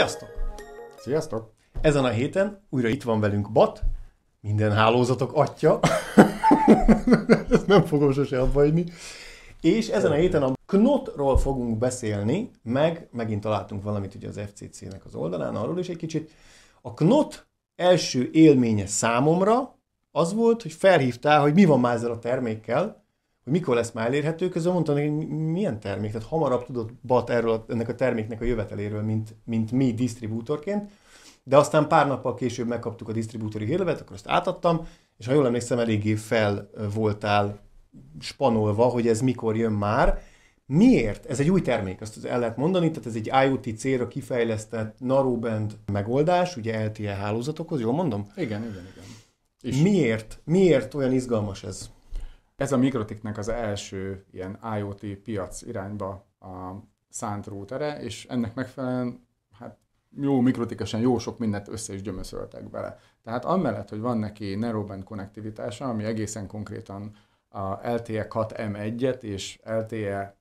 Sziasztok! Sziasztok! Ezen a héten újra itt van velünk Bat, minden hálózatok atya. Ezt nem fogom sose abbajni. És ezen a héten a Knotról fogunk beszélni, meg megint találtunk valamit ugye az FCC-nek az oldalán, arról is egy kicsit. A Knot első élménye számomra az volt, hogy felhívtál, hogy mi van már ezzel a termékkel, hogy mikor lesz már elérhető, közben mondta hogy milyen termék, tehát hamarabb tudott bat erről a, ennek a terméknek a jöveteléről, mint, mint mi disztribútorként, de aztán pár nappal később megkaptuk a disztribútori hírlevet, akkor azt átadtam, és ha jól emlékszem, eléggé fel voltál spanolva, hogy ez mikor jön már. Miért? Ez egy új termék, azt el lehet mondani, tehát ez egy IoT célra kifejlesztett narrowband megoldás, ugye LTE hálózatokhoz, jól mondom? Igen, igen, igen. És Miért? Miért olyan izgalmas ez? Ez a Mikrotiknek az első ilyen IoT piac irányba a szánt rútere, és ennek megfelelően hát jó mikrotikesen jó sok mindent össze is gyömöszöltek bele. Tehát amellett, hogy van neki narrowband konnektivitása, ami egészen konkrétan a LTE 6M1-et és LTE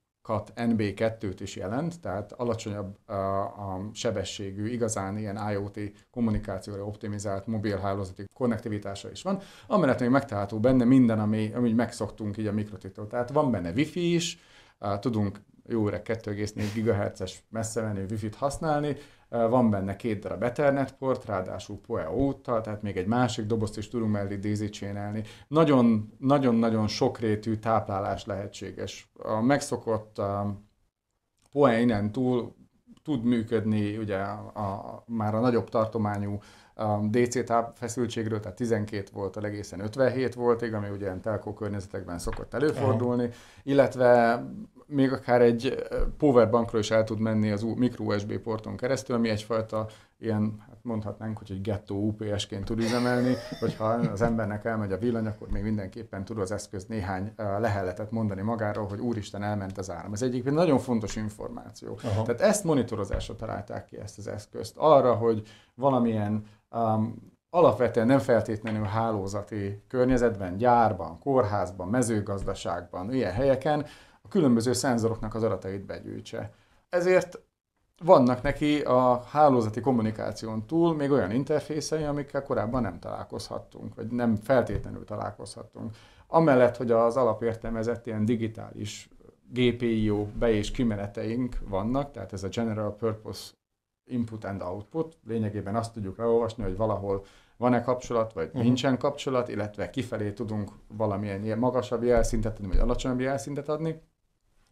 NB2-t is jelent, tehát alacsonyabb a, sebességű, igazán ilyen IoT kommunikációra optimizált mobilhálózati konnektivitása is van, amellett még megtalálható benne minden, ami, amit megszoktunk így a mikrotitól. Tehát van benne wifi is, tudunk jóre 2,4 GHz-es messze menő wifi-t használni, van benne két darab Ethernet port, ráadásul PoE óta, tehát még egy másik dobozt is tudunk mellé daisy csinálni. Nagyon-nagyon sokrétű táplálás lehetséges. A megszokott PoE innen túl tud működni ugye a, a, már a nagyobb tartományú a DC táp feszültségről, tehát 12 volt, a egészen 57 voltig, ami ugye ilyen telkó környezetekben szokott előfordulni, Aha. illetve még akár egy powerbankról is el tud menni az micro USB porton keresztül, ami egyfajta ilyen, hát mondhatnánk, hogy egy gettó UPS-ként tud üzemelni, hogyha az embernek elmegy a villany, akkor még mindenképpen tud az eszköz néhány leheletet mondani magáról, hogy úristen, elment az áram. Ez egyik nagyon fontos információ. Aha. Tehát ezt monitorozásra találták ki ezt az eszközt. Arra, hogy valamilyen um, alapvetően nem feltétlenül hálózati környezetben, gyárban, kórházban, mezőgazdaságban, ilyen helyeken a különböző szenzoroknak az adatait begyűjtse. Ezért vannak neki a hálózati kommunikáción túl még olyan interfészei, amikkel korábban nem találkozhattunk, vagy nem feltétlenül találkozhattunk. Amellett, hogy az alapértelmezett ilyen digitális GPIO be- és kimeneteink vannak, tehát ez a General Purpose Input and Output, lényegében azt tudjuk leolvasni, hogy valahol van-e kapcsolat, vagy uh-huh. nincsen kapcsolat, illetve kifelé tudunk valamilyen ilyen magasabb jelszintet adni, vagy alacsonyabb jelszintet adni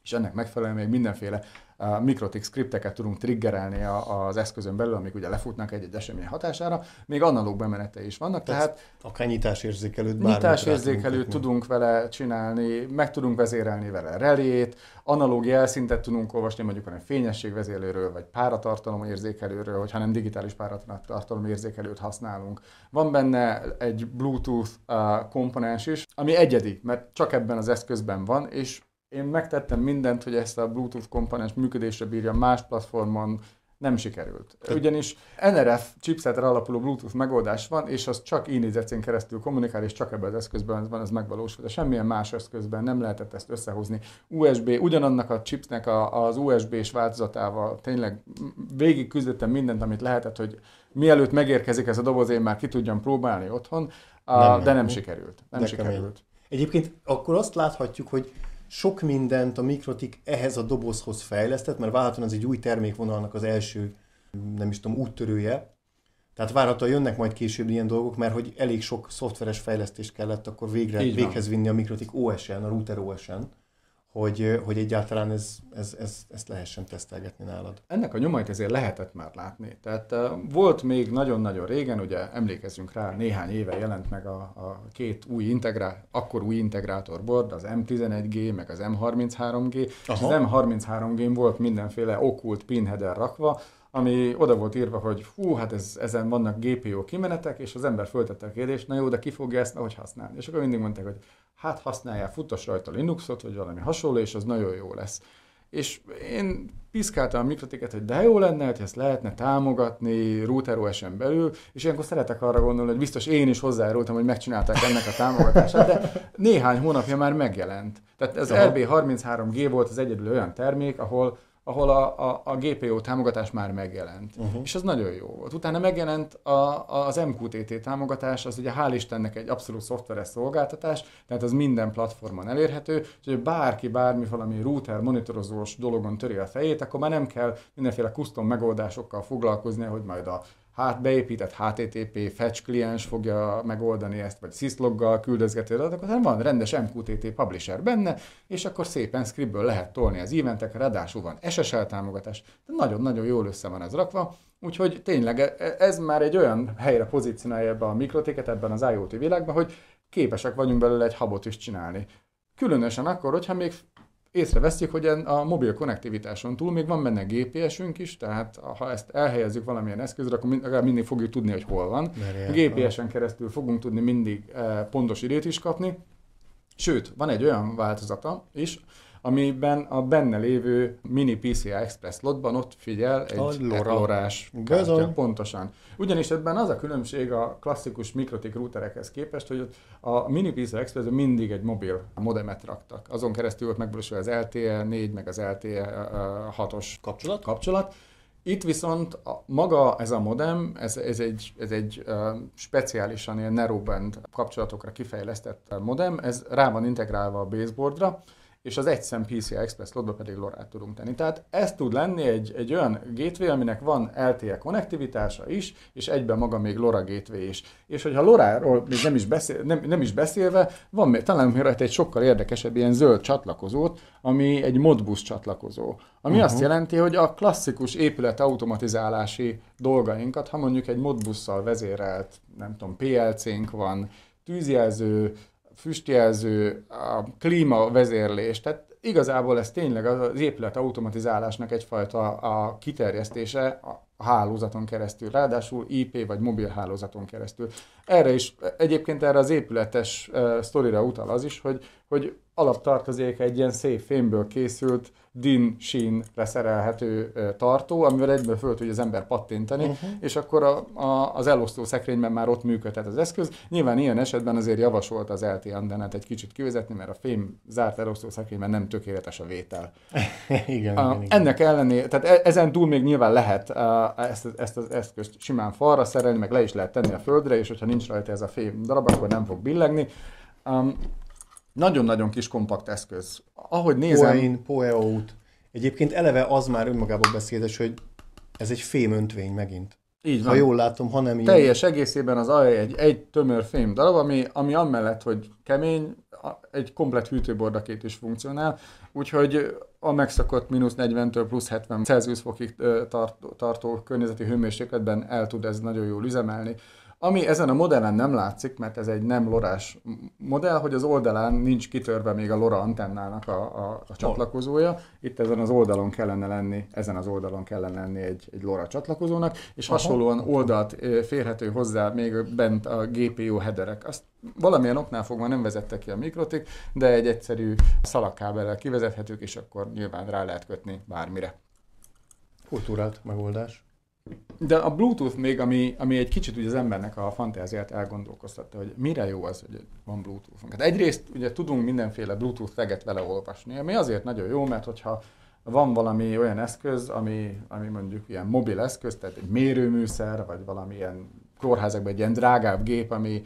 és ennek megfelelően még mindenféle uh, mikrotik skripteket tudunk triggerelni a, az eszközön belül, amik ugye lefutnak egy-egy esemény hatására, még analóg bemenete is vannak, tehát, tehát akár nyitásérzékelőt, nyitásérzékelőt tudunk vele csinálni, meg tudunk vezérelni vele relét, analóg jelszintet tudunk olvasni mondjuk a fényességvezérlőről, vagy páratartalom érzékelőről, hogyha nem digitális páratartalom érzékelőt használunk. Van benne egy Bluetooth uh, komponens is, ami egyedi, mert csak ebben az eszközben van, és én megtettem mindent, hogy ezt a Bluetooth komponens működésre bírja más platformon, nem sikerült. Ugyanis NRF chipsetre alapuló Bluetooth megoldás van, és az csak inézetén keresztül kommunikál, és csak ebben az eszközben van ez megvalósul. De semmilyen más eszközben nem lehetett ezt összehozni. USB, ugyanannak a chipsnek a, az USB-s változatával tényleg végig küzdöttem mindent, amit lehetett, hogy mielőtt megérkezik ez a doboz, én már ki tudjam próbálni otthon, a, nem, de nem, nem sikerült. Nem sikerült. Egyébként akkor azt láthatjuk, hogy sok mindent a Mikrotik ehhez a dobozhoz fejlesztett, mert várhatóan ez egy új termékvonalnak az első, nem is tudom, úttörője. Tehát várhatóan jönnek majd később ilyen dolgok, mert hogy elég sok szoftveres fejlesztést kellett akkor végre, véghez vinni a Mikrotik OS-en, a router OS-en hogy, hogy egyáltalán ez, ez, ez, ezt lehessen tesztelgetni nálad. Ennek a nyomait azért lehetett már látni. Tehát volt még nagyon-nagyon régen, ugye emlékezünk rá, néhány éve jelent meg a, a két új integrá, akkor új integrátor board, az M11G, meg az M33G, Aha. és az M33G-n volt mindenféle okult pinheader rakva, ami oda volt írva, hogy hú, hát ez, ezen vannak GPO kimenetek, és az ember föltette a kérdést, na jó, de ki fogja ezt, hogy használni. És akkor mindig mondták, hogy hát használják, futtas rajta Linuxot, vagy valami hasonló, és az nagyon jó lesz. És én piszkáltam a mikrotiket, hogy de jó lenne, hogy ezt lehetne támogatni router OS-en belül, és ilyenkor szeretek arra gondolni, hogy biztos én is hozzájárultam, hogy megcsinálták ennek a támogatását, de néhány hónapja már megjelent. Tehát ez LB33G volt az egyedül olyan termék, ahol ahol a, a, a GPO támogatás már megjelent. Uh-huh. És az nagyon jó volt. Utána megjelent a, az MQTT támogatás, az ugye hál' Istennek egy abszolút szoftveres szolgáltatás, tehát az minden platformon elérhető, hogy bárki bármi valami router monitorozós dologon töri a fejét, akkor már nem kell mindenféle custom megoldásokkal foglalkozni, hogy majd a hát beépített HTTP fetch kliens fogja megoldani ezt, vagy sysloggal küldözgeti adatokat, hanem van rendes MQTT publisher benne, és akkor szépen scriptből lehet tolni az eventek, ráadásul van SSL támogatás, de nagyon-nagyon jól össze van ez rakva, úgyhogy tényleg e, e, ez már egy olyan helyre pozícionálja ebbe a mikrotéket ebben az IoT világban, hogy képesek vagyunk belőle egy habot is csinálni. Különösen akkor, hogyha még észreveszik, hogy a mobil konnektivitáson túl még van benne GPS-ünk is, tehát ha ezt elhelyezzük valamilyen eszközre, akkor mindig fogjuk tudni, hogy hol van. GPS-en keresztül fogunk tudni mindig eh, pontos időt is kapni. Sőt, van egy olyan változata is, amiben a benne lévő mini PCI Express lotban ott figyel egy a lorás kártya. Pontosan. Ugyanis ebben az a különbség a klasszikus mikrotik routerekhez képest, hogy a mini PCI Express mindig egy mobil modemet raktak. Azon keresztül volt megvalósul az LTE 4, meg az LTE 6-os kapcsolat. kapcsolat. Itt viszont a, maga ez a modem, ez, ez egy, ez egy uh, speciálisan ilyen narrowband kapcsolatokra kifejlesztett modem, ez rá van integrálva a baseboardra, és az szem PCI Express slotba pedig lorát tudunk tenni. Tehát ez tud lenni egy, egy olyan gateway, aminek van LTE konnektivitása is, és egyben maga még LoRa gateway is. És hogyha LoRáról még nem is, beszél, nem, nem is beszélve, van még talán még rajta egy sokkal érdekesebb ilyen zöld csatlakozót, ami egy modbus csatlakozó. Ami uh-huh. azt jelenti, hogy a klasszikus épület automatizálási dolgainkat, ha mondjuk egy modbusszal vezérelt, nem tudom, PLC-nk van, tűzjelző, füstjelző, a klímavezérlés, tehát igazából ez tényleg az épület automatizálásnak egyfajta a kiterjesztése a hálózaton keresztül, ráadásul IP vagy mobil hálózaton keresztül. Erre is, egyébként erre az épületes sztorira utal az is, hogy, hogy alaptartozék egy ilyen szép fémből készült din sín leszerelhető tartó, amivel egyből föl tudja az ember pattintani, uh-huh. és akkor a, a, az elosztó szekrényben már ott működhet az eszköz. Nyilván ilyen esetben azért javasolt az LT andenet egy kicsit kivezetni, mert a fém zárt elosztó szekrényben nem tökéletes a vétel. igen, a, igen, igen. Ennek tehát e, ezen túl még nyilván lehet a, ezt, ezt az eszközt simán falra szerelni, meg le is lehet tenni a földre, és hogyha nincs rajta ez a fém darab, akkor nem fog billegni. Um, nagyon-nagyon kis kompakt eszköz. Ahogy nézem... Poein, Poeout. Egyébként eleve az már önmagában beszédes, hogy ez egy fém öntvény megint. Így van. Ha jól látom, ha nem Teljes egészében az alja egy, egy tömör fém darab, ami, ami amellett, hogy kemény, egy komplet hűtőbordakét is funkcionál, úgyhogy a megszakott mínusz 40-től plusz 70 Celsius fokig tartó, tartó környezeti hőmérsékletben el tud ez nagyon jól üzemelni. Ami ezen a modellen nem látszik, mert ez egy nem lorás modell, hogy az oldalán nincs kitörve még a lora antennának a, a, a csatlakozója. Itt ezen az oldalon kellene lenni, ezen az oldalon kellene lenni egy, egy lora csatlakozónak, és Aha. hasonlóan oldalt férhető hozzá még bent a GPU headerek. Azt valamilyen oknál fogva nem vezette ki a mikrotik, de egy egyszerű szalakkábellel kivezethetők, és akkor nyilván rá lehet kötni bármire. Kultúrát megoldás de a Bluetooth még, ami, ami egy kicsit ugye az embernek a fantáziát elgondolkoztatta, hogy mire jó az, hogy van Bluetooth. Hát egyrészt ugye tudunk mindenféle Bluetooth szeget vele olvasni, ami azért nagyon jó, mert hogyha van valami olyan eszköz, ami, ami mondjuk ilyen mobil eszköz, tehát egy mérőműszer, vagy valamilyen kórházakban egy ilyen drágább gép, ami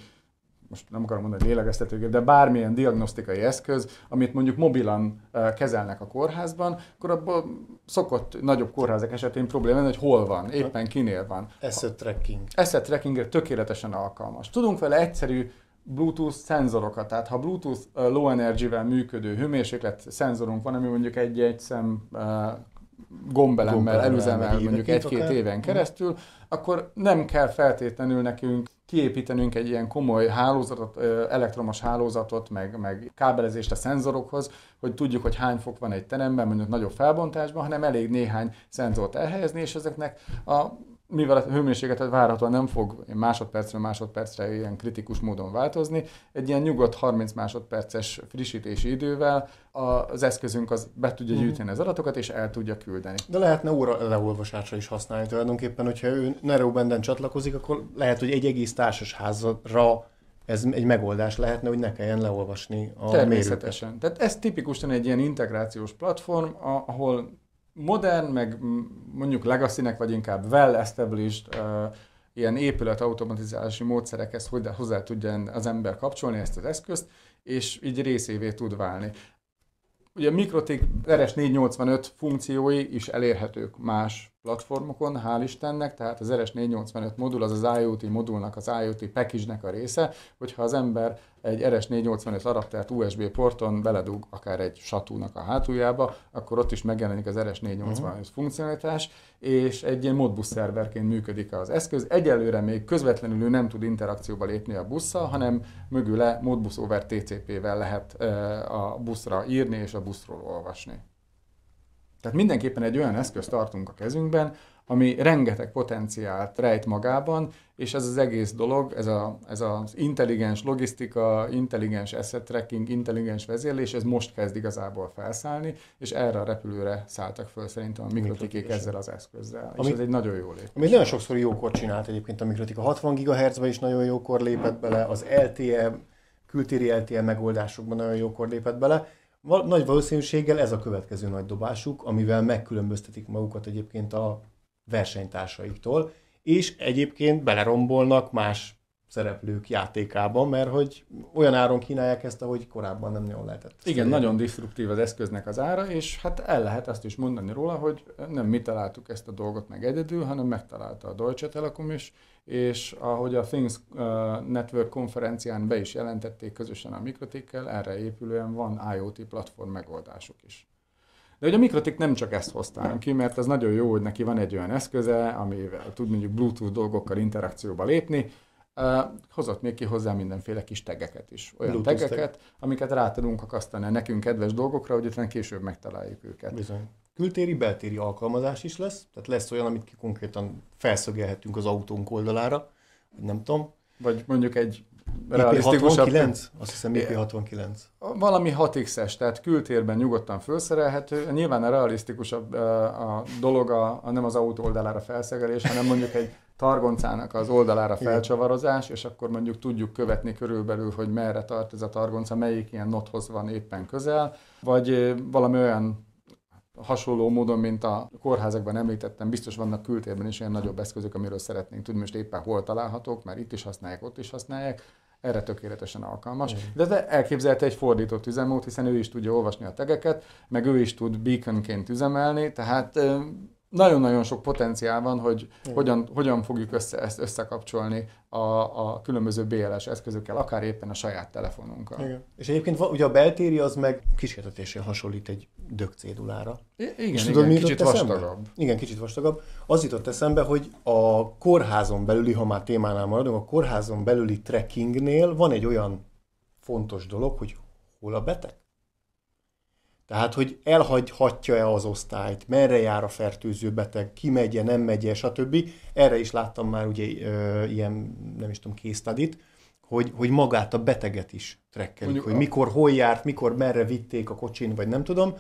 most nem akarom mondani, hogy lélegeztetőgép, de bármilyen diagnosztikai eszköz, amit mondjuk mobilan eh, kezelnek a kórházban, akkor abban szokott nagyobb kórházak esetén probléma lenni, hogy hol van, éppen kinél van. Asset tracking. Asset trackingre tökéletesen alkalmas. Tudunk vele egyszerű Bluetooth szenzorokat, tehát ha Bluetooth eh, low energy-vel működő hőmérséklet szenzorunk van, ami mondjuk egy-egy szem eh, gombelemmel, gombelemmel előzemel mondjuk egy-két éven mhm. keresztül, akkor nem kell feltétlenül nekünk kiépítenünk egy ilyen komoly hálózatot, elektromos hálózatot, meg, meg kábelezést a szenzorokhoz, hogy tudjuk, hogy hány fok van egy teremben, mondjuk nagyobb felbontásban, hanem elég néhány szenzort elhelyezni, és ezeknek a mivel a hőmérsékletet várhatóan nem fog másodpercről másodpercre ilyen kritikus módon változni, egy ilyen nyugodt 30 másodperces frissítési idővel az eszközünk az be tudja mhm. gyűjteni az adatokat, és el tudja küldeni. De lehetne óra leolvasásra is használni tulajdonképpen, hogyha ő Narrowbanden csatlakozik, akkor lehet, hogy egy egész társasházra ez egy megoldás lehetne, hogy ne kelljen leolvasni a Természetesen. Mérőket. Tehát ez tipikusan egy ilyen integrációs platform, ahol modern, meg mondjuk legacy vagy inkább well-established uh, ilyen épület automatizálási módszerekhez hozzá tudja az ember kapcsolni ezt az eszközt, és így részévé tud válni. Ugye a Mikrotik RS485 funkciói is elérhetők más platformokon, hál' Istennek, tehát az RS485 modul az az IoT modulnak, az IoT package a része, hogyha az ember egy RS485 adaptert USB porton beledug akár egy satúnak a hátuljába, akkor ott is megjelenik az RS485 uh-huh. Mhm. funkcionalitás, és egy ilyen modbus szerverként működik az eszköz. Egyelőre még közvetlenül nem tud interakcióba lépni a busszal, hanem mögüle modbus over TCP-vel lehet a buszra írni és a buszról olvasni. Tehát mindenképpen egy olyan eszközt tartunk a kezünkben, ami rengeteg potenciált rejt magában, és ez az egész dolog, ez, a, ez az intelligens logisztika, intelligens asset tracking, intelligens vezérlés, ez most kezd igazából felszállni, és erre a repülőre szálltak föl szerintem a mikrotikék ezzel az eszközzel. Ami, és ez egy nagyon jó lépés. Ami nagyon sokszor jókor csinált egyébként a mikrotika. 60 ghz is nagyon jókor lépett bele, az LTE, kültéri LTE megoldásokban nagyon jókor lépett bele, nagy valószínűséggel ez a következő nagy dobásuk, amivel megkülönböztetik magukat egyébként a versenytársaiktól, és egyébként belerombolnak más szereplők játékában, mert hogy olyan áron kínálják ezt, ahogy korábban nem nagyon lehetett. Igen, szerint. Szóval- nagyon disruptív az eszköznek az ára, és hát el lehet azt is mondani róla, hogy nem mi találtuk ezt a dolgot meg egyedül, hanem megtalálta a Deutsche Telekom is, és ahogy a Things uh, Network konferencián be is jelentették közösen a Mikrotikkel, erre épülően van IoT platform megoldásuk is. De ugye a Mikrotik nem csak ezt hozta ki, mert az nagyon jó, hogy neki van egy olyan eszköze, amivel tud mondjuk Bluetooth dolgokkal interakcióba lépni, hozott még ki hozzá mindenféle kis tegeket is. Olyan Bluetooth tegeket, tag. amiket rá tudunk akasztani a nekünk kedves dolgokra, hogy utána később megtaláljuk őket. Bizony. Kültéri, beltéri alkalmazás is lesz, tehát lesz olyan, amit ki konkrétan felszögelhetünk az autónk oldalára, nem tudom. Vagy mondjuk egy realisztikusabb. 69 Azt hiszem IP69. Valami 6X-es, tehát kültérben nyugodtan felszerelhető. Nyilván a realisztikusabb a dolog a, a nem az autó oldalára felszegelés, hanem mondjuk egy targoncának az oldalára felcsavarozás, és akkor mondjuk tudjuk követni körülbelül, hogy merre tart ez a targonca, melyik ilyen nothoz van éppen közel, vagy valami olyan hasonló módon, mint a kórházakban említettem, biztos vannak kültérben is olyan nagyobb eszközök, amiről szeretnénk tudni, most éppen hol találhatók, mert itt is használják, ott is használják erre tökéletesen alkalmas. De, de elképzelte egy fordított üzemmód, hiszen ő is tudja olvasni a tegeket, meg ő is tud beaconként üzemelni, tehát nagyon-nagyon sok potenciál van, hogy hogyan, hogyan fogjuk össze, ezt összekapcsolni a, a különböző BLS eszközökkel, akár éppen a saját telefonunkkal. Igen. És egyébként van, ugye a beltéri az meg kísértetésén hasonlít egy dög cédulára. I- igen, És tudod, igen, kicsit vastagabb. Eszembe? Igen, kicsit vastagabb. Az jutott eszembe, hogy a kórházon belüli, ha már témánál maradunk, a kórházon belüli trekkingnél van egy olyan fontos dolog, hogy hol a beteg? Tehát, hogy elhagyhatja-e az osztályt, merre jár a fertőző beteg, ki megye, nem megye, stb. Erre is láttam már ugye ilyen, nem is tudom, késztadit, hogy, hogy magát a beteget is trekkelik, hogy a... mikor, hol járt, mikor, merre vitték a kocsin, vagy nem tudom.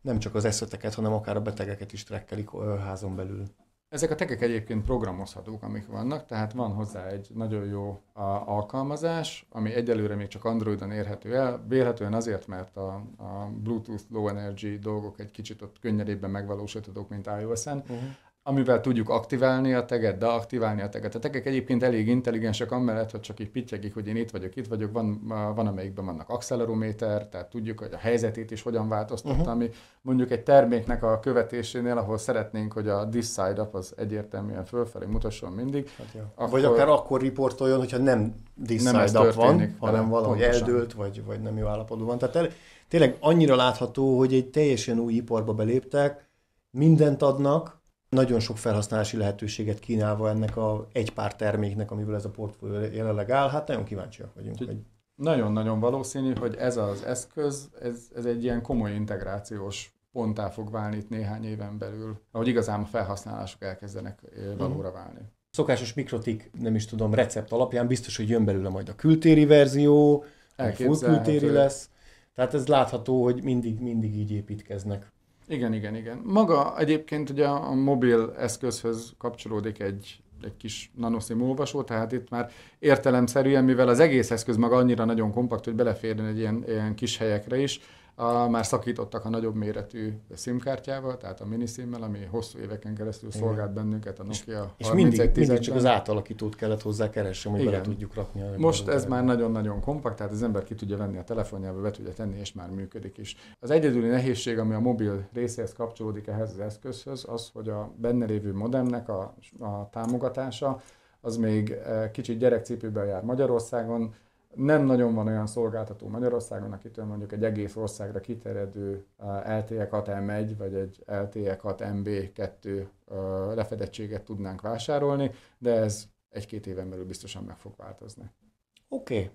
Nem csak az eszeteket, hanem akár a betegeket is trekkelik házon belül. Ezek a tegek egyébként programozhatók, amik vannak, tehát van hozzá egy nagyon jó a, alkalmazás, ami egyelőre még csak Androidon érhető el, vélhetően azért, mert a, a Bluetooth Low Energy dolgok egy kicsit ott könnyedébben megvalósíthatók, mint iOS-en. Uh-huh amivel tudjuk aktiválni a teget, de aktiválni a teget. A tegek egyébként elég intelligensek, amellett, hogy csak így pittyegik, hogy én itt vagyok, itt vagyok, van, van amelyikben vannak accelerométer, tehát tudjuk, hogy a helyzetét is hogyan változtatta, uh-huh. Mhm. ami mondjuk egy terméknek a követésénél, ahol szeretnénk, hogy a this side up az egyértelműen fölfelé mutasson mindig. Hát akkor, vagy akár akkor riportoljon, hogyha nem this nem side up van, hanem valahogy pontosan. eldőlt, vagy, vagy nem jó állapotban van. Tehát el, tényleg annyira látható, hogy egy teljesen új iparba beléptek, mindent adnak, nagyon sok felhasználási lehetőséget kínálva ennek a egy pár terméknek, amivel ez a portfólió jelenleg áll, hát nagyon kíváncsiak vagyunk. Hogy... Nagyon-nagyon valószínű, hogy ez az eszköz, ez, ez egy ilyen komoly integrációs ponttá fog válni itt néhány éven belül, ahogy igazán a felhasználások elkezdenek eh, mhm. valóra válni. Szokásos mikrotik, nem is tudom, recept alapján biztos, hogy jön belőle majd a kültéri verzió, full kültéri lesz. Tehát ez látható, hogy mindig, mindig így építkeznek. Igen, igen, igen. Maga egyébként ugye a mobil eszközhöz kapcsolódik egy egy kis nanoszim olvasó, tehát itt már értelemszerűen, mivel az egész eszköz maga annyira nagyon kompakt, hogy beleférjen egy ilyen, ilyen kis helyekre is, a, már szakítottak a nagyobb méretű szimkártyával, tehát a miniszimmel, ami hosszú éveken keresztül Igen. szolgált bennünket a Nokia És, és mindig, mindig csak az átalakítót kellett hozzá keresni, hogy bele tudjuk rakni. A Most ez már nagyon-nagyon kompakt, tehát az ember ki tudja venni a telefonjába, be tudja tenni, és már működik is. Az egyedüli nehézség, ami a mobil részéhez kapcsolódik ehhez az eszközhöz, az, hogy a benne lévő modemnek a, a támogatása, az még eh, kicsit gyerekcipőben jár Magyarországon, nem nagyon van olyan szolgáltató Magyarországon, akitől mondjuk egy egész országra kiterjedő LTE 6 1 vagy egy LTE 6 MB2 lefedettséget tudnánk vásárolni, de ez egy-két éven belül biztosan meg fog változni. Oké. Okay.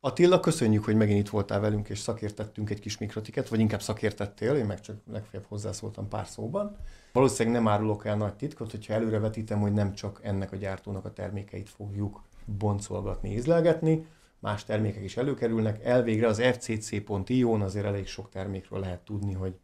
Attila, köszönjük, hogy megint itt voltál velünk, és szakértettünk egy kis mikrotiket, vagy inkább szakértettél, én meg csak legfeljebb hozzászóltam pár szóban. Valószínűleg nem árulok el nagy titkot, hogyha előrevetítem, hogy nem csak ennek a gyártónak a termékeit fogjuk boncolgatni, ízlelgetni, más termékek is előkerülnek. Elvégre az fcc.io-n azért elég sok termékről lehet tudni, hogy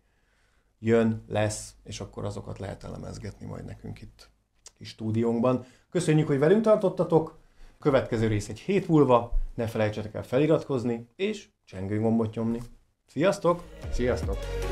jön, lesz, és akkor azokat lehet elemezgetni majd nekünk itt kis stúdiónkban. Köszönjük, hogy velünk tartottatok! Következő rész egy hét múlva, ne felejtsetek el feliratkozni, és gombot nyomni. Sziasztok! Sziasztok!